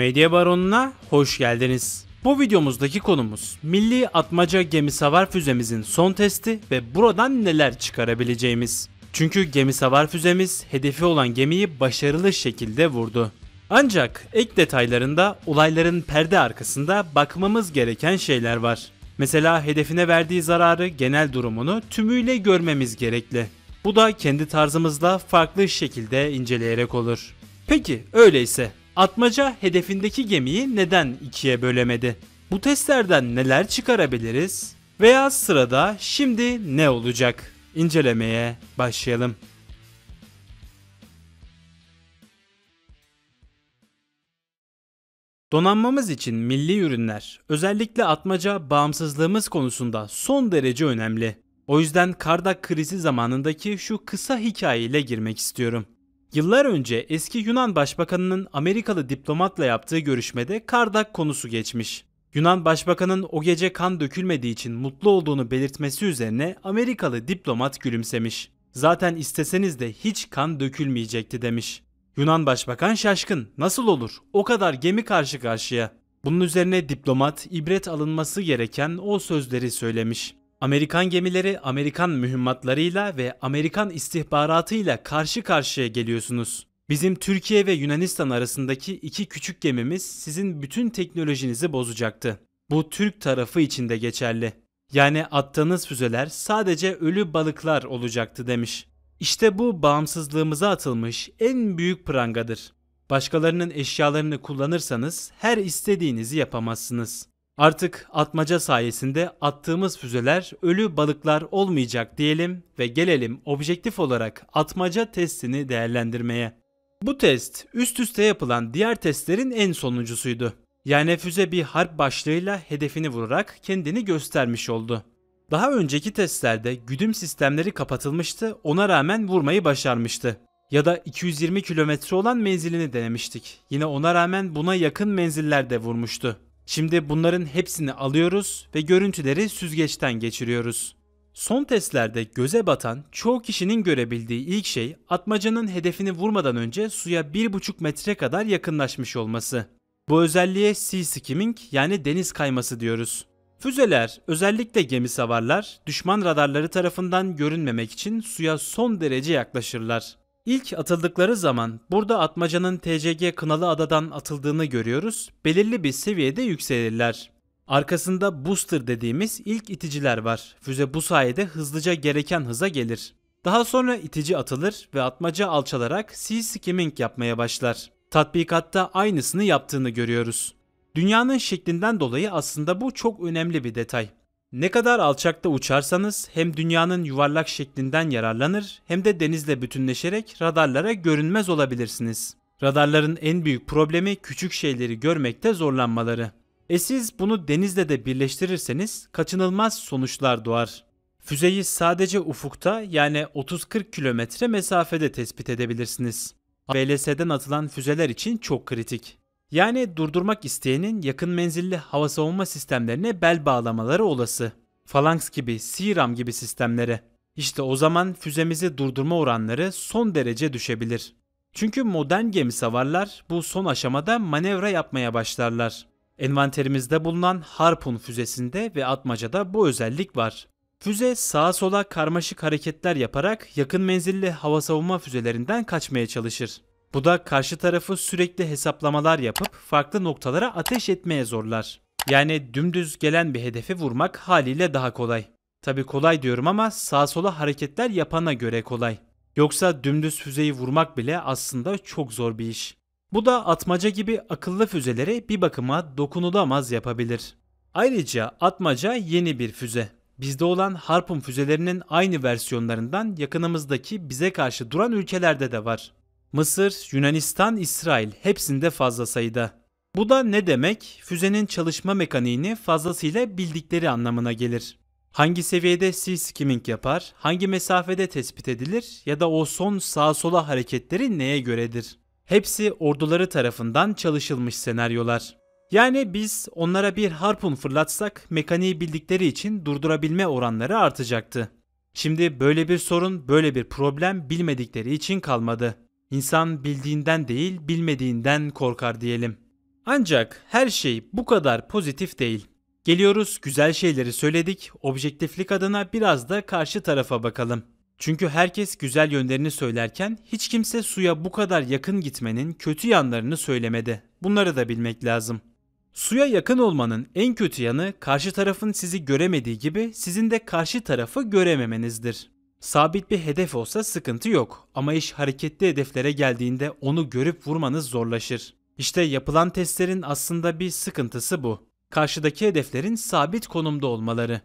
Medya Baronu'na hoş geldiniz. Bu videomuzdaki konumuz milli atmaca gemi savar füzemizin son testi ve buradan neler çıkarabileceğimiz. Çünkü gemi savar füzemiz hedefi olan gemiyi başarılı şekilde vurdu. Ancak ek detaylarında olayların perde arkasında bakmamız gereken şeyler var. Mesela hedefine verdiği zararı, genel durumunu tümüyle görmemiz gerekli. Bu da kendi tarzımızla farklı şekilde inceleyerek olur. Peki öyleyse Atmaca hedefindeki gemiyi neden ikiye bölemedi? Bu testlerden neler çıkarabiliriz? Veya sırada şimdi ne olacak? İncelemeye başlayalım. Donanmamız için milli ürünler, özellikle atmaca bağımsızlığımız konusunda son derece önemli. O yüzden Kardak krizi zamanındaki şu kısa hikayeyle girmek istiyorum. Yıllar önce eski Yunan Başbakanı'nın Amerikalı diplomatla yaptığı görüşmede Kardak konusu geçmiş. Yunan başbakanın o gece kan dökülmediği için mutlu olduğunu belirtmesi üzerine Amerikalı diplomat gülümsemiş. Zaten isteseniz de hiç kan dökülmeyecekti demiş. Yunan Başbakan şaşkın. Nasıl olur? O kadar gemi karşı karşıya. Bunun üzerine diplomat ibret alınması gereken o sözleri söylemiş. Amerikan gemileri Amerikan mühimmatlarıyla ve Amerikan istihbaratıyla karşı karşıya geliyorsunuz. Bizim Türkiye ve Yunanistan arasındaki iki küçük gemimiz sizin bütün teknolojinizi bozacaktı. Bu Türk tarafı için de geçerli. Yani attığınız füzeler sadece ölü balıklar olacaktı demiş. İşte bu bağımsızlığımıza atılmış en büyük prangadır. Başkalarının eşyalarını kullanırsanız her istediğinizi yapamazsınız. Artık atmaca sayesinde attığımız füzeler ölü balıklar olmayacak diyelim ve gelelim objektif olarak atmaca testini değerlendirmeye. Bu test üst üste yapılan diğer testlerin en sonuncusuydu. Yani füze bir harp başlığıyla hedefini vurarak kendini göstermiş oldu. Daha önceki testlerde güdüm sistemleri kapatılmıştı, ona rağmen vurmayı başarmıştı. Ya da 220 kilometre olan menzilini denemiştik. Yine ona rağmen buna yakın menzillerde vurmuştu. Şimdi bunların hepsini alıyoruz ve görüntüleri süzgeçten geçiriyoruz. Son testlerde göze batan çoğu kişinin görebildiği ilk şey atmacanın hedefini vurmadan önce suya 1,5 metre kadar yakınlaşmış olması. Bu özelliğe sea skimming yani deniz kayması diyoruz. Füzeler, özellikle gemi savarlar, düşman radarları tarafından görünmemek için suya son derece yaklaşırlar. İlk atıldıkları zaman burada atmacanın TCG Kınalı Adadan atıldığını görüyoruz. Belirli bir seviyede yükselirler. Arkasında booster dediğimiz ilk iticiler var. Füze bu sayede hızlıca gereken hıza gelir. Daha sonra itici atılır ve atmaca alçalarak sea skimming yapmaya başlar. Tatbikatta aynısını yaptığını görüyoruz. Dünyanın şeklinden dolayı aslında bu çok önemli bir detay. Ne kadar alçakta uçarsanız hem dünyanın yuvarlak şeklinden yararlanır hem de denizle bütünleşerek radarlara görünmez olabilirsiniz. Radarların en büyük problemi küçük şeyleri görmekte zorlanmaları. E siz bunu denizle de birleştirirseniz kaçınılmaz sonuçlar doğar. Füzeyi sadece ufukta yani 30-40 kilometre mesafede tespit edebilirsiniz. VLS'den atılan füzeler için çok kritik. Yani durdurmak isteyenin yakın menzilli hava savunma sistemlerine bel bağlamaları olası. Falanx gibi, Siram gibi sistemlere. İşte o zaman füzemizi durdurma oranları son derece düşebilir. Çünkü modern gemi savarlar bu son aşamada manevra yapmaya başlarlar. Envanterimizde bulunan Harpun füzesinde ve atmacada bu özellik var. Füze sağa sola karmaşık hareketler yaparak yakın menzilli hava savunma füzelerinden kaçmaya çalışır. Bu da karşı tarafı sürekli hesaplamalar yapıp farklı noktalara ateş etmeye zorlar. Yani dümdüz gelen bir hedefe vurmak haliyle daha kolay. Tabi kolay diyorum ama sağ sola hareketler yapana göre kolay. Yoksa dümdüz füzeyi vurmak bile aslında çok zor bir iş. Bu da atmaca gibi akıllı füzeleri bir bakıma dokunulamaz yapabilir. Ayrıca atmaca yeni bir füze. Bizde olan Harpun füzelerinin aynı versiyonlarından yakınımızdaki bize karşı duran ülkelerde de var. Mısır, Yunanistan, İsrail hepsinde fazla sayıda. Bu da ne demek? Füzenin çalışma mekaniğini fazlasıyla bildikleri anlamına gelir. Hangi seviyede sea skimming yapar, hangi mesafede tespit edilir ya da o son sağa sola hareketleri neye göredir? Hepsi orduları tarafından çalışılmış senaryolar. Yani biz onlara bir harpun fırlatsak mekaniği bildikleri için durdurabilme oranları artacaktı. Şimdi böyle bir sorun, böyle bir problem bilmedikleri için kalmadı. İnsan bildiğinden değil bilmediğinden korkar diyelim. Ancak her şey bu kadar pozitif değil. Geliyoruz güzel şeyleri söyledik, objektiflik adına biraz da karşı tarafa bakalım. Çünkü herkes güzel yönlerini söylerken hiç kimse suya bu kadar yakın gitmenin kötü yanlarını söylemedi. Bunları da bilmek lazım. Suya yakın olmanın en kötü yanı karşı tarafın sizi göremediği gibi sizin de karşı tarafı görememenizdir. Sabit bir hedef olsa sıkıntı yok ama iş hareketli hedeflere geldiğinde onu görüp vurmanız zorlaşır. İşte yapılan testlerin aslında bir sıkıntısı bu. Karşıdaki hedeflerin sabit konumda olmaları.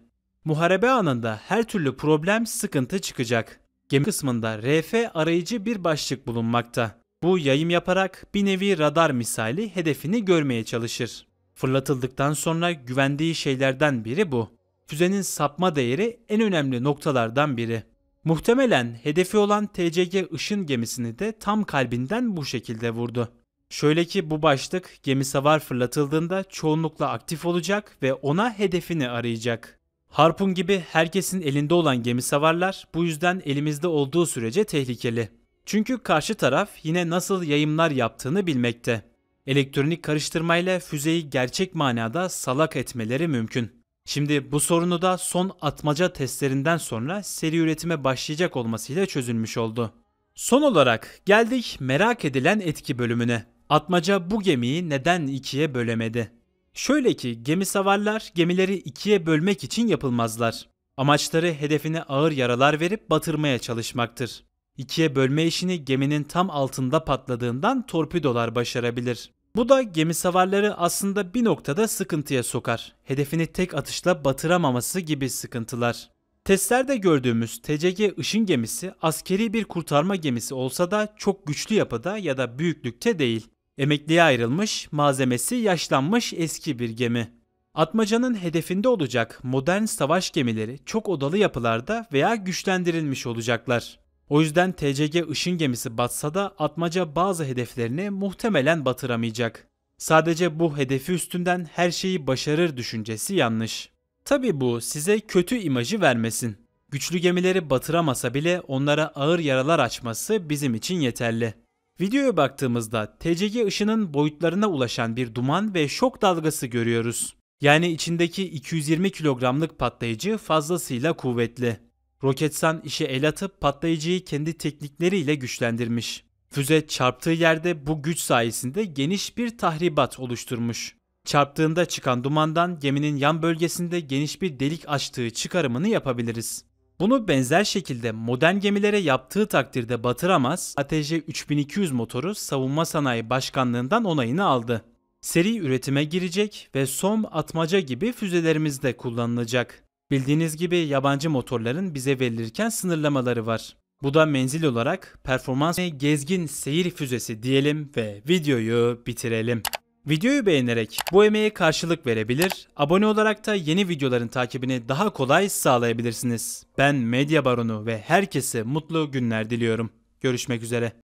Muharebe anında her türlü problem sıkıntı çıkacak. Gemi kısmında RF arayıcı bir başlık bulunmakta. Bu yayım yaparak bir nevi radar misali hedefini görmeye çalışır. Fırlatıldıktan sonra güvendiği şeylerden biri bu. Füzenin sapma değeri en önemli noktalardan biri. Muhtemelen hedefi olan TCG Işın gemisini de tam kalbinden bu şekilde vurdu. Şöyle ki bu başlık gemi savar fırlatıldığında çoğunlukla aktif olacak ve ona hedefini arayacak. Harpun gibi herkesin elinde olan gemi savarlar bu yüzden elimizde olduğu sürece tehlikeli. Çünkü karşı taraf yine nasıl yayımlar yaptığını bilmekte. Elektronik karıştırmayla füzeyi gerçek manada salak etmeleri mümkün. Şimdi bu sorunu da son atmaca testlerinden sonra seri üretime başlayacak olmasıyla çözülmüş oldu. Son olarak geldik merak edilen etki bölümüne. Atmaca bu gemiyi neden ikiye bölemedi? Şöyle ki gemi savarlar gemileri ikiye bölmek için yapılmazlar. Amaçları hedefine ağır yaralar verip batırmaya çalışmaktır. İkiye bölme işini geminin tam altında patladığından torpidolar başarabilir. Bu da gemi savarları aslında bir noktada sıkıntıya sokar. Hedefini tek atışla batıramaması gibi sıkıntılar. Testlerde gördüğümüz TCG ışın gemisi askeri bir kurtarma gemisi olsa da çok güçlü yapıda ya da büyüklükte değil. Emekliye ayrılmış, malzemesi yaşlanmış eski bir gemi. Atmacanın hedefinde olacak modern savaş gemileri çok odalı yapılarda veya güçlendirilmiş olacaklar. O yüzden TCG ışın gemisi batsa da atmaca bazı hedeflerini muhtemelen batıramayacak. Sadece bu hedefi üstünden her şeyi başarır düşüncesi yanlış. Tabi bu size kötü imajı vermesin. Güçlü gemileri batıramasa bile onlara ağır yaralar açması bizim için yeterli. Videoya baktığımızda TCG ışının boyutlarına ulaşan bir duman ve şok dalgası görüyoruz. Yani içindeki 220 kilogramlık patlayıcı fazlasıyla kuvvetli. Roketsan işe el atıp patlayıcıyı kendi teknikleriyle güçlendirmiş. Füze çarptığı yerde bu güç sayesinde geniş bir tahribat oluşturmuş. Çarptığında çıkan dumandan geminin yan bölgesinde geniş bir delik açtığı çıkarımını yapabiliriz. Bunu benzer şekilde modern gemilere yaptığı takdirde batıramaz, ATC 3200 motoru Savunma Sanayi Başkanlığından onayını aldı. Seri üretime girecek ve SOM atmaca gibi füzelerimizde kullanılacak. Bildiğiniz gibi yabancı motorların bize verilirken sınırlamaları var. Bu da menzil olarak performans ve gezgin seyir füzesi diyelim ve videoyu bitirelim. Videoyu beğenerek bu emeğe karşılık verebilir, abone olarak da yeni videoların takibini daha kolay sağlayabilirsiniz. Ben Medya Baronu ve herkese mutlu günler diliyorum. Görüşmek üzere.